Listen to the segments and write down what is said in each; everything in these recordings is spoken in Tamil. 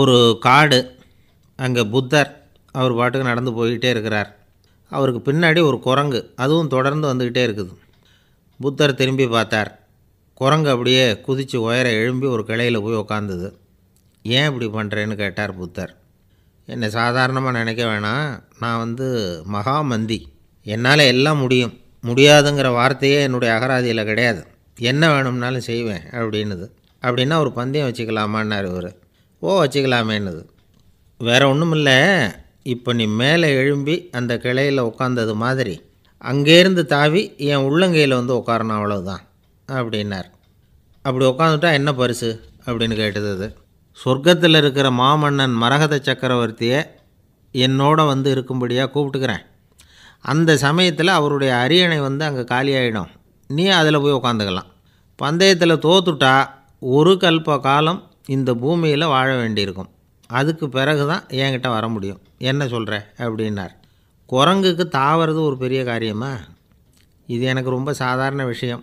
ஒரு காடு அங்கே புத்தர் அவர் பாட்டுக்கு நடந்து போய்கிட்டே இருக்கிறார் அவருக்கு பின்னாடி ஒரு குரங்கு அதுவும் தொடர்ந்து வந்துக்கிட்டே இருக்குது புத்தர் திரும்பி பார்த்தார் குரங்கு அப்படியே குதித்து உயர எழும்பி ஒரு கிளையில் போய் உக்காந்துது ஏன் இப்படி பண்ணுறேன்னு கேட்டார் புத்தர் என்னை சாதாரணமாக நினைக்க வேணாம் நான் வந்து மகாமந்தி என்னால் எல்லாம் முடியும் முடியாதுங்கிற வார்த்தையே என்னுடைய அகராதியில் கிடையாது என்ன வேணும்னாலும் செய்வேன் அப்படின்னுது அப்படின்னா ஒரு பந்தயம் வச்சுக்கலாமான்னார் இவர் ஓ வச்சுக்கலாமேன்னுது வேறு ஒன்றும் இல்லை இப்போ நீ மேலே எழும்பி அந்த கிளையில் உட்காந்தது மாதிரி அங்கேருந்து தாவி என் உள்ளங்கையில் வந்து உட்காரணும் அவ்வளவுதான் அப்படின்னார் அப்படி உட்காந்துட்டா என்ன பரிசு அப்படின்னு கேட்டது அது சொர்க்கத்தில் இருக்கிற மாமன்னன் மரகத சக்கரவர்த்தியை என்னோட வந்து இருக்கும்படியாக கூப்பிட்டுக்கிறேன் அந்த சமயத்தில் அவருடைய அரியணை வந்து அங்கே காலியாகிடும் நீ அதில் போய் உட்காந்துக்கலாம் பந்தயத்தில் தோத்துட்டா ஒரு கல்ப காலம் இந்த பூமியில் வாழ வேண்டியிருக்கும் அதுக்கு பிறகு தான் என்கிட்ட வர முடியும் என்ன சொல்கிற அப்படின்னார் குரங்குக்கு தாவறது ஒரு பெரிய காரியமா இது எனக்கு ரொம்ப சாதாரண விஷயம்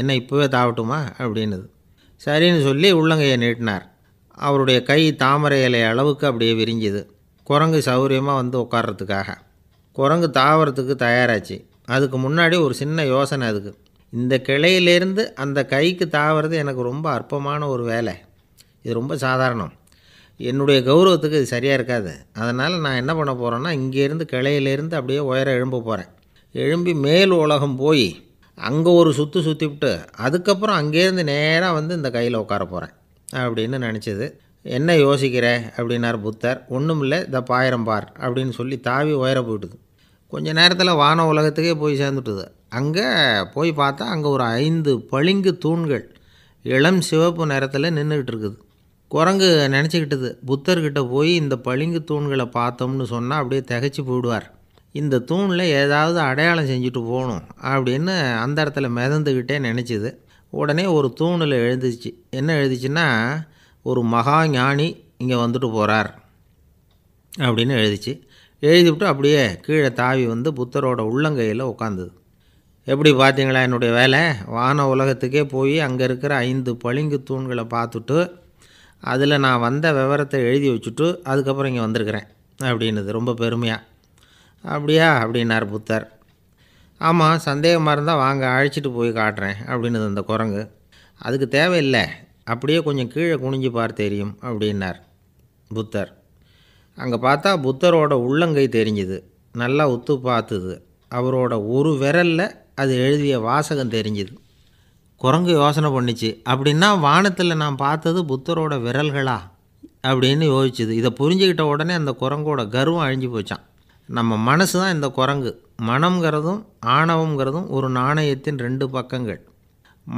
என்ன இப்போவே தாவட்டுமா அப்படின்னுது சரின்னு சொல்லி உள்ளங்கையை நீட்டினார் அவருடைய கை தாமரை இலை அளவுக்கு அப்படியே விரிஞ்சுது குரங்கு சௌகரியமாக வந்து உட்கார்றதுக்காக குரங்கு தாவரத்துக்கு தயாராச்சு அதுக்கு முன்னாடி ஒரு சின்ன யோசனை அதுக்கு இந்த கிளையிலேருந்து அந்த கைக்கு தாவறது எனக்கு ரொம்ப அற்பமான ஒரு வேலை இது ரொம்ப சாதாரணம் என்னுடைய கௌரவத்துக்கு இது சரியாக இருக்காது அதனால் நான் என்ன பண்ண போகிறேன்னா இங்கேருந்து கிளையிலேருந்து அப்படியே உயர எழும்ப போகிறேன் எழும்பி மேல் உலகம் போய் அங்கே ஒரு சுற்று விட்டு அதுக்கப்புறம் அங்கேருந்து நேராக வந்து இந்த கையில் உட்கார போகிறேன் அப்படின்னு நினச்சது என்ன யோசிக்கிற அப்படின்னார் புத்தர் ஒன்றும் இல்லை இந்த பாயிரம் பார் அப்படின்னு சொல்லி தாவி உயர போயிட்டுது கொஞ்சம் நேரத்தில் வான உலகத்துக்கே போய் சேர்ந்துட்டுது அங்கே போய் பார்த்தா அங்கே ஒரு ஐந்து பளிங்கு தூண்கள் இளம் சிவப்பு நேரத்தில் நின்றுக்கிட்டு இருக்குது குரங்கு நினச்சிக்கிட்டது புத்தர்கிட்ட போய் இந்த பளிங்கு தூண்களை பார்த்தோம்னு சொன்னால் அப்படியே தகைச்சு போயிடுவார் இந்த தூணில் ஏதாவது அடையாளம் செஞ்சுட்டு போகணும் அப்படின்னு அந்த இடத்துல மிதந்துக்கிட்டே நினச்சிது உடனே ஒரு தூணில் எழுந்துச்சு என்ன எழுதிச்சுன்னா ஒரு மகா ஞானி இங்கே வந்துட்டு போகிறார் அப்படின்னு எழுதிச்சு எழுதிவிட்டு அப்படியே கீழே தாவி வந்து புத்தரோட உள்ளங்கையில் உட்காந்துது எப்படி பார்த்தீங்களா என்னுடைய வேலை வான உலகத்துக்கே போய் அங்கே இருக்கிற ஐந்து பளிங்கு தூண்களை பார்த்துட்டு அதில் நான் வந்த விவரத்தை எழுதி வச்சுட்டு அதுக்கப்புறம் இங்கே வந்திருக்கிறேன் அப்படின்னுது ரொம்ப பெருமையாக அப்படியா அப்படின்னார் புத்தர் ஆமாம் சந்தேகமாக இருந்தால் வாங்க அழைச்சிட்டு போய் காட்டுறேன் அப்படின்னது அந்த குரங்கு அதுக்கு தேவையில்லை அப்படியே கொஞ்சம் கீழே குனிஞ்சு பார் தெரியும் அப்படின்னார் புத்தர் அங்கே பார்த்தா புத்தரோட உள்ளங்கை தெரிஞ்சுது நல்லா உத்து பார்த்துது அவரோட ஒரு விரலில் அது எழுதிய வாசகம் தெரிஞ்சுது குரங்கு யோசனை பண்ணிச்சு அப்படின்னா வானத்தில் நான் பார்த்தது புத்தரோட விரல்களா அப்படின்னு யோசிச்சுது இதை புரிஞ்சுக்கிட்ட உடனே அந்த குரங்கோட கர்வம் அழிஞ்சு போச்சான் நம்ம மனசு தான் இந்த குரங்கு மனம்ங்கிறதும் ஆணவம்ங்கிறதும் ஒரு நாணயத்தின் ரெண்டு பக்கங்கள்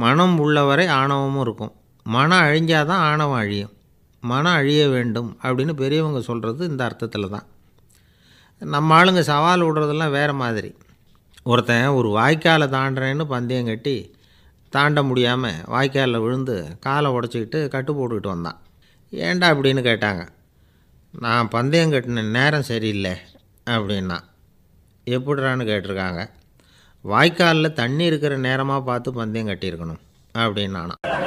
மனம் உள்ளவரை ஆணவமும் இருக்கும் மனம் அழிஞ்சாதான் ஆணவம் அழியும் மனம் அழிய வேண்டும் அப்படின்னு பெரியவங்க சொல்கிறது இந்த அர்த்தத்தில் தான் நம்ம ஆளுங்க சவால் விடுறதெல்லாம் வேறு மாதிரி ஒருத்தன் ஒரு வாய்க்காலை தாண்டுறேன்னு பந்தயம் கட்டி தாண்ட முடியாமல் வாய்க்காலில் விழுந்து காலை உடச்சிக்கிட்டு கட்டு போட்டுக்கிட்டு வந்தான் ஏண்டா அப்படின்னு கேட்டாங்க நான் பந்தயம் கட்டின நேரம் சரியில்லை அப்படின்னா எப்படிறான்னு கேட்டிருக்காங்க வாய்க்காலில் தண்ணி இருக்கிற நேரமாக பார்த்து பந்தயம் கட்டியிருக்கணும் அப்படின்னானா